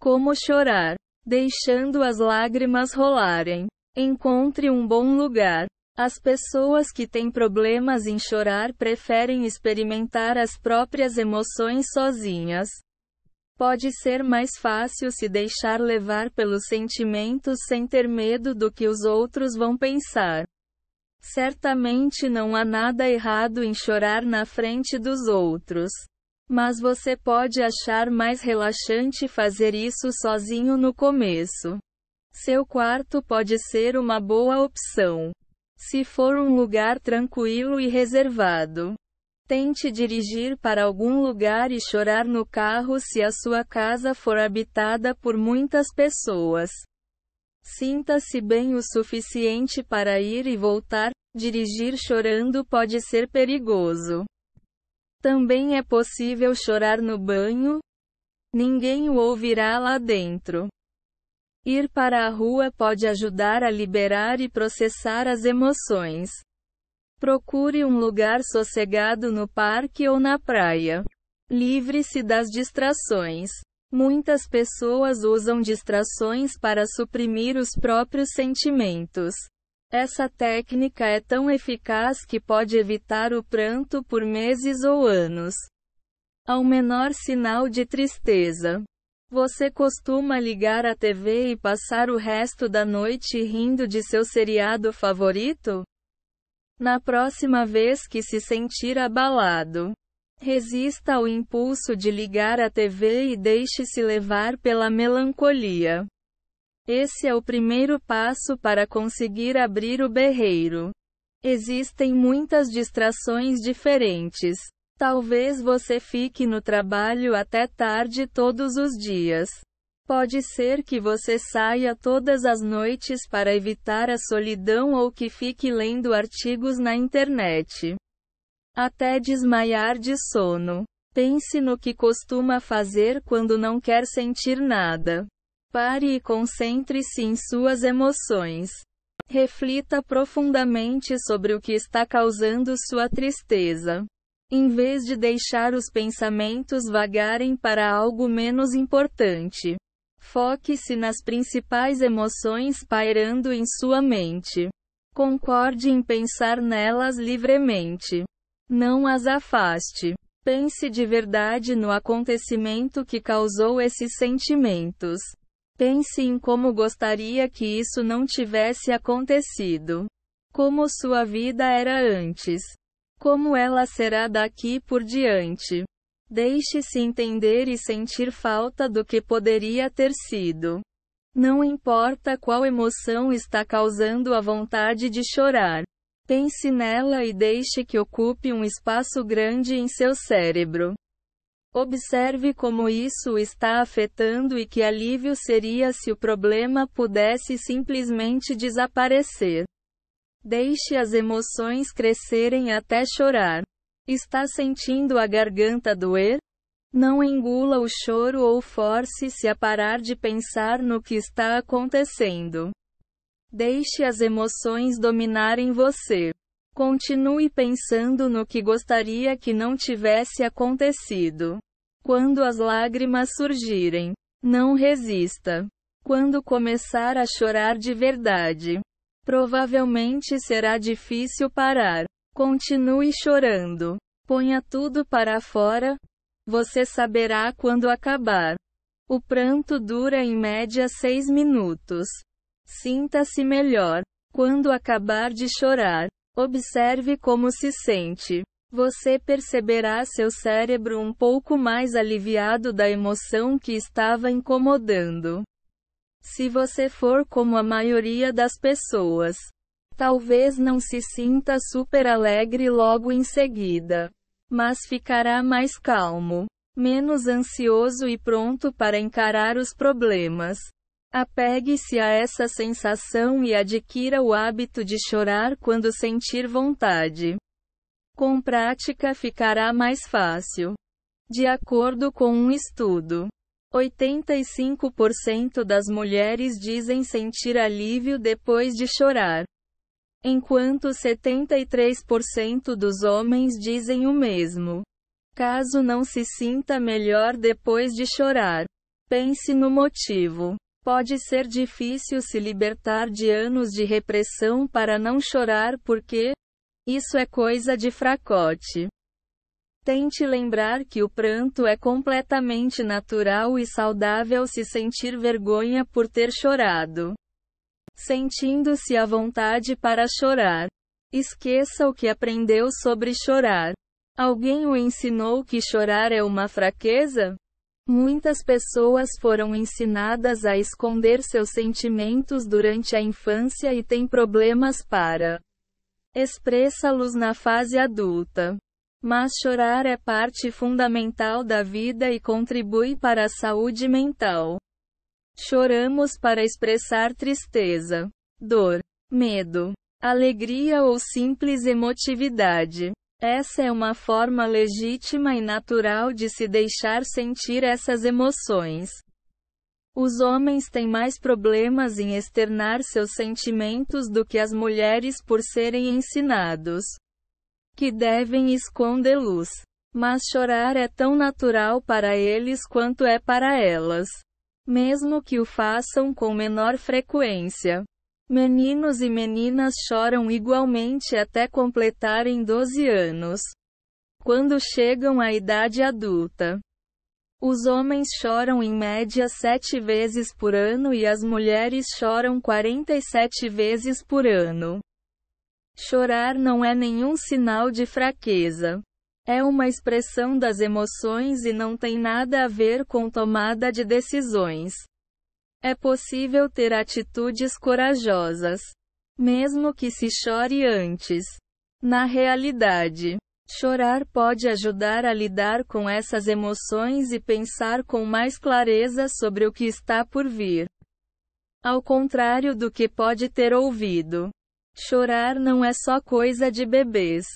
como chorar, deixando as lágrimas rolarem. Encontre um bom lugar. As pessoas que têm problemas em chorar preferem experimentar as próprias emoções sozinhas. Pode ser mais fácil se deixar levar pelos sentimentos sem ter medo do que os outros vão pensar. Certamente não há nada errado em chorar na frente dos outros. Mas você pode achar mais relaxante fazer isso sozinho no começo. Seu quarto pode ser uma boa opção. Se for um lugar tranquilo e reservado, tente dirigir para algum lugar e chorar no carro se a sua casa for habitada por muitas pessoas. Sinta-se bem o suficiente para ir e voltar. Dirigir chorando pode ser perigoso. Também é possível chorar no banho? Ninguém o ouvirá lá dentro. Ir para a rua pode ajudar a liberar e processar as emoções. Procure um lugar sossegado no parque ou na praia. Livre-se das distrações. Muitas pessoas usam distrações para suprimir os próprios sentimentos. Essa técnica é tão eficaz que pode evitar o pranto por meses ou anos. Ao menor sinal de tristeza, você costuma ligar a TV e passar o resto da noite rindo de seu seriado favorito? Na próxima vez que se sentir abalado, resista ao impulso de ligar a TV e deixe-se levar pela melancolia. Esse é o primeiro passo para conseguir abrir o berreiro. Existem muitas distrações diferentes. Talvez você fique no trabalho até tarde todos os dias. Pode ser que você saia todas as noites para evitar a solidão ou que fique lendo artigos na internet. Até desmaiar de sono. Pense no que costuma fazer quando não quer sentir nada. Pare e concentre-se em suas emoções. Reflita profundamente sobre o que está causando sua tristeza. Em vez de deixar os pensamentos vagarem para algo menos importante, foque-se nas principais emoções pairando em sua mente. Concorde em pensar nelas livremente. Não as afaste. Pense de verdade no acontecimento que causou esses sentimentos. Pense em como gostaria que isso não tivesse acontecido. Como sua vida era antes. Como ela será daqui por diante. Deixe-se entender e sentir falta do que poderia ter sido. Não importa qual emoção está causando a vontade de chorar. Pense nela e deixe que ocupe um espaço grande em seu cérebro. Observe como isso está afetando e que alívio seria se o problema pudesse simplesmente desaparecer. Deixe as emoções crescerem até chorar. Está sentindo a garganta doer? Não engula o choro ou force-se a parar de pensar no que está acontecendo. Deixe as emoções dominarem você. Continue pensando no que gostaria que não tivesse acontecido. Quando as lágrimas surgirem, não resista. Quando começar a chorar de verdade, provavelmente será difícil parar. Continue chorando. Ponha tudo para fora. Você saberá quando acabar. O pranto dura em média seis minutos. Sinta-se melhor quando acabar de chorar. Observe como se sente. Você perceberá seu cérebro um pouco mais aliviado da emoção que estava incomodando. Se você for como a maioria das pessoas, talvez não se sinta super alegre logo em seguida, mas ficará mais calmo, menos ansioso e pronto para encarar os problemas. Apegue-se a essa sensação e adquira o hábito de chorar quando sentir vontade. Com prática ficará mais fácil. De acordo com um estudo, 85% das mulheres dizem sentir alívio depois de chorar, enquanto 73% dos homens dizem o mesmo. Caso não se sinta melhor depois de chorar, pense no motivo. Pode ser difícil se libertar de anos de repressão para não chorar porque isso é coisa de fracote. Tente lembrar que o pranto é completamente natural e saudável se sentir vergonha por ter chorado. Sentindo-se à vontade para chorar. Esqueça o que aprendeu sobre chorar. Alguém o ensinou que chorar é uma fraqueza? Muitas pessoas foram ensinadas a esconder seus sentimentos durante a infância e têm problemas para expressá-los na fase adulta. Mas chorar é parte fundamental da vida e contribui para a saúde mental. Choramos para expressar tristeza, dor, medo, alegria ou simples emotividade. Essa é uma forma legítima e natural de se deixar sentir essas emoções. Os homens têm mais problemas em externar seus sentimentos do que as mulheres por serem ensinados que devem escondê-los. Mas chorar é tão natural para eles quanto é para elas. Mesmo que o façam com menor frequência. Meninos e meninas choram igualmente até completarem 12 anos. Quando chegam à idade adulta, os homens choram em média 7 vezes por ano e as mulheres choram 47 vezes por ano. Chorar não é nenhum sinal de fraqueza. É uma expressão das emoções e não tem nada a ver com tomada de decisões. É possível ter atitudes corajosas, mesmo que se chore antes. Na realidade, chorar pode ajudar a lidar com essas emoções e pensar com mais clareza sobre o que está por vir. Ao contrário do que pode ter ouvido, chorar não é só coisa de bebês.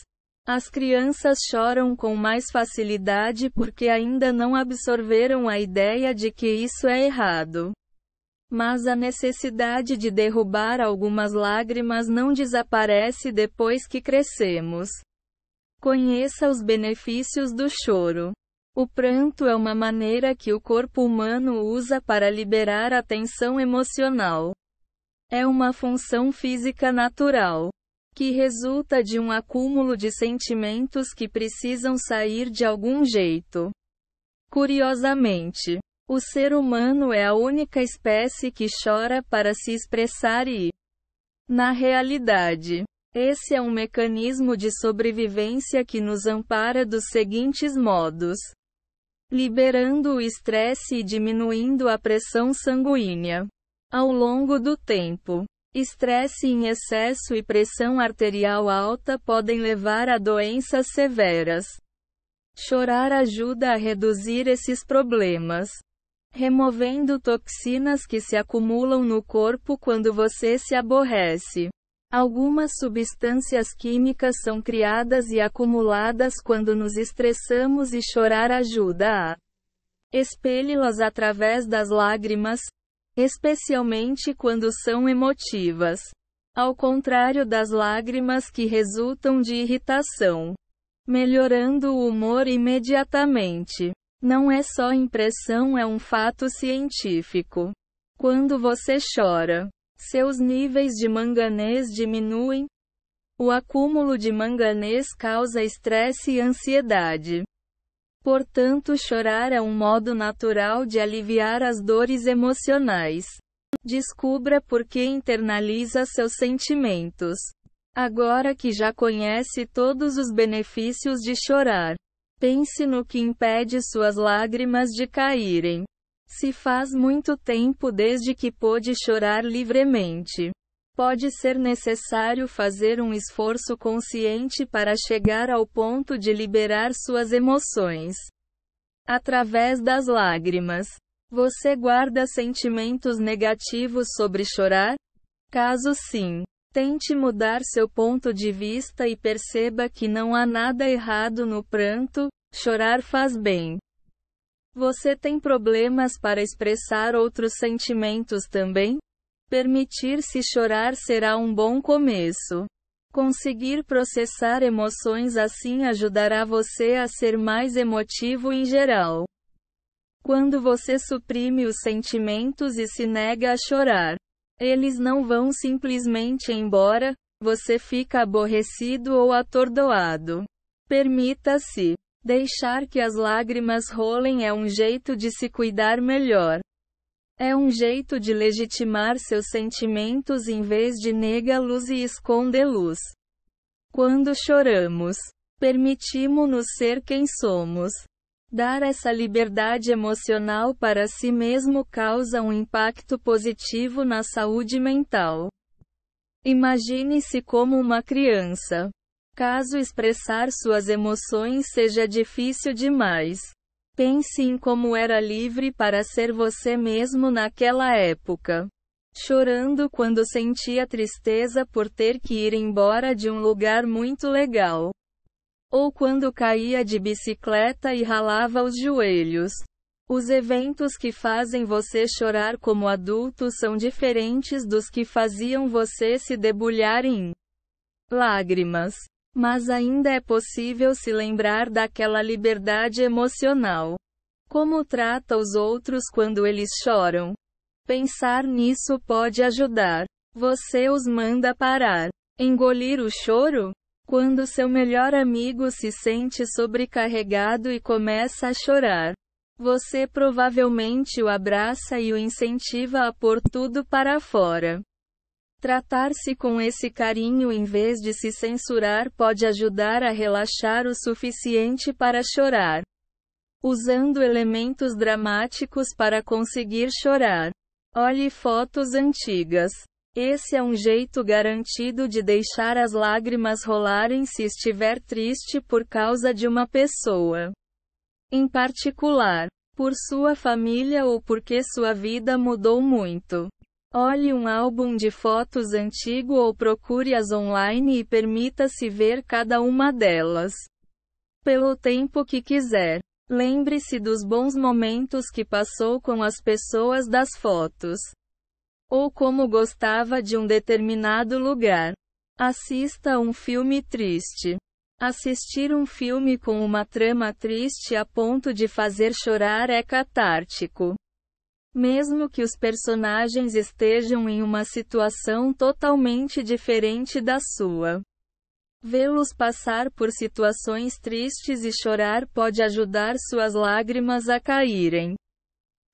As crianças choram com mais facilidade porque ainda não absorveram a ideia de que isso é errado. Mas a necessidade de derrubar algumas lágrimas não desaparece depois que crescemos. Conheça os benefícios do choro. O pranto é uma maneira que o corpo humano usa para liberar a tensão emocional. É uma função física natural que resulta de um acúmulo de sentimentos que precisam sair de algum jeito. Curiosamente, o ser humano é a única espécie que chora para se expressar e, na realidade, esse é um mecanismo de sobrevivência que nos ampara dos seguintes modos: liberando o estresse e diminuindo a pressão sanguínea. Ao longo do tempo, estresse em excesso e pressão arterial alta podem levar a doenças severas. Chorar ajuda a reduzir esses problemas removendo toxinas que se acumulam no corpo quando você se aborrece. Algumas substâncias químicas são criadas e acumuladas quando nos estressamos e chorar ajuda a espelhá-las através das lágrimas, especialmente quando são emotivas. Ao contrário das lágrimas que resultam de irritação, melhorando o humor imediatamente. Não é só impressão, é um fato científico. Quando você chora, seus níveis de manganês diminuem. O acúmulo de manganês causa estresse e ansiedade. Portanto, chorar é um modo natural de aliviar as dores emocionais. Descubra por que internaliza seus sentimentos. Agora que já conhece todos os benefícios de chorar, Pense no que impede suas lágrimas de caírem. Se faz muito tempo desde que pôde chorar livremente. Pode ser necessário fazer um esforço consciente para chegar ao ponto de liberar suas emoções. Através das lágrimas, você guarda sentimentos negativos sobre chorar? Caso sim, Tente mudar seu ponto de vista e perceba que não há nada errado no pranto, chorar faz bem. Você tem problemas para expressar outros sentimentos também? Permitir-se chorar será um bom começo. Conseguir processar emoções assim ajudará você a ser mais emotivo em geral. Quando você suprime os sentimentos e se nega a chorar, eles não vão simplesmente embora, você fica aborrecido ou atordoado. Permita-se. Deixar que as lágrimas rolem é um jeito de se cuidar melhor. É um jeito de legitimar seus sentimentos em vez de negá-los e esconde los Quando choramos, permitimos-nos ser quem somos. Dar essa liberdade emocional para si mesmo causa um impacto positivo na saúde mental. Imagine-se como uma criança. Caso expressar suas emoções seja difícil demais, pense em como era livre para ser você mesmo naquela época. Chorando quando sentia tristeza por ter que ir embora de um lugar muito legal ou quando caía de bicicleta e ralava os joelhos. Os eventos que fazem você chorar como adulto são diferentes dos que faziam você se debulhar em lágrimas. Mas ainda é possível se lembrar daquela liberdade emocional. Como trata os outros quando eles choram? Pensar nisso pode ajudar. Você os manda parar. Engolir o choro? Quando seu melhor amigo se sente sobrecarregado e começa a chorar, você provavelmente o abraça e o incentiva a pôr tudo para fora. Tratar-se com esse carinho em vez de se censurar pode ajudar a relaxar o suficiente para chorar. Usando elementos dramáticos para conseguir chorar. Olhe fotos antigas. Esse é um jeito garantido de deixar as lágrimas rolarem se estiver triste por causa de uma pessoa. Em particular, por sua família ou porque sua vida mudou muito. Olhe um álbum de fotos antigo ou procure-as online e permita-se ver cada uma delas. Pelo tempo que quiser. Lembre-se dos bons momentos que passou com as pessoas das fotos ou como gostava de um determinado lugar. Assista um filme triste. Assistir um filme com uma trama triste a ponto de fazer chorar é catártico. Mesmo que os personagens estejam em uma situação totalmente diferente da sua. Vê-los passar por situações tristes e chorar pode ajudar suas lágrimas a caírem.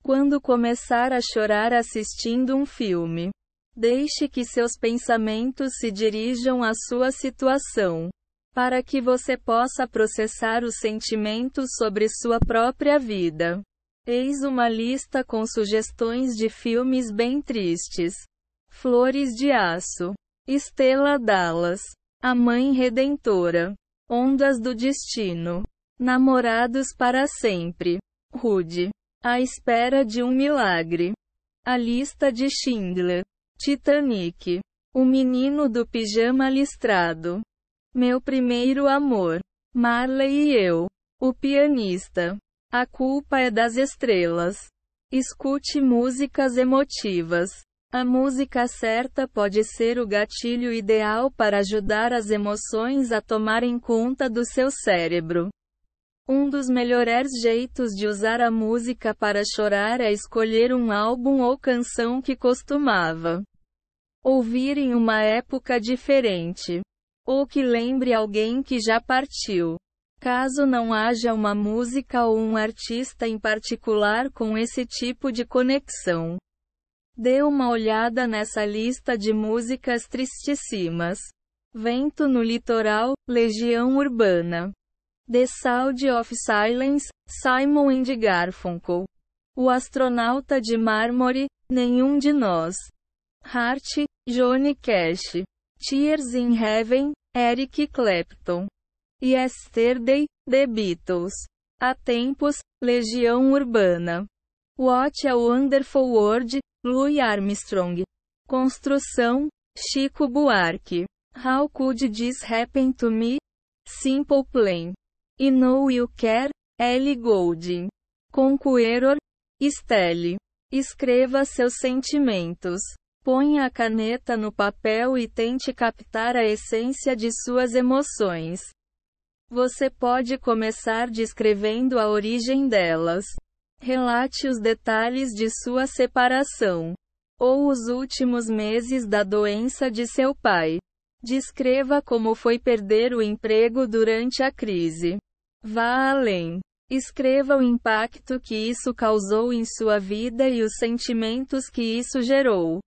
Quando começar a chorar assistindo um filme, deixe que seus pensamentos se dirijam à sua situação, para que você possa processar os sentimentos sobre sua própria vida. Eis uma lista com sugestões de filmes bem tristes: Flores de Aço, Estela Dallas, A Mãe Redentora, Ondas do Destino, Namorados para Sempre, Rude. À espera de um milagre. A lista de Schindler. Titanic. O menino do pijama listrado. Meu primeiro amor. Marley e eu. O pianista. A culpa é das estrelas. Escute músicas emotivas. A música certa pode ser o gatilho ideal para ajudar as emoções a tomarem conta do seu cérebro. Um dos melhores jeitos de usar a música para chorar é escolher um álbum ou canção que costumava ouvir em uma época diferente ou que lembre alguém que já partiu. Caso não haja uma música ou um artista em particular com esse tipo de conexão, dê uma olhada nessa lista de músicas tristíssimas. Vento no Litoral, Legião Urbana. The Sound of Silence, Simon and Garfunkel. O astronauta de mármore, nenhum de nós. Hart, Johnny Cash. Tears in Heaven, Eric Clapton. Yesterday, The Beatles. Há tempos, Legião Urbana. What a Wonderful World, Louis Armstrong. Construção, Chico Buarque. How could this happen to me? Simple Plan e Know You Care, Ellie Goulding. Conqueror, Estelle. Escreva seus sentimentos. Ponha a caneta no papel e tente captar a essência de suas emoções. Você pode começar descrevendo a origem delas. Relate os detalhes de sua separação ou os últimos meses da doença de seu pai. Descreva como foi perder o emprego durante a crise. Vá além. Escreva o impacto que isso causou em sua vida e os sentimentos que isso gerou.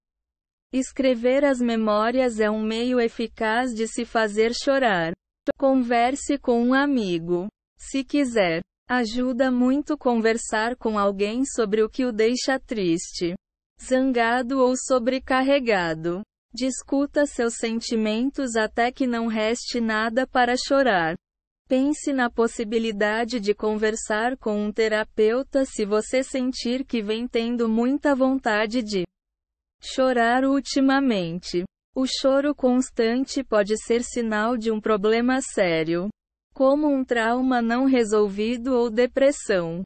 Escrever as memórias é um meio eficaz de se fazer chorar. Converse com um amigo. Se quiser, ajuda muito conversar com alguém sobre o que o deixa triste, zangado ou sobrecarregado. Discuta seus sentimentos até que não reste nada para chorar. Pense na possibilidade de conversar com um terapeuta se você sentir que vem tendo muita vontade de chorar ultimamente. O choro constante pode ser sinal de um problema sério, como um trauma não resolvido ou depressão.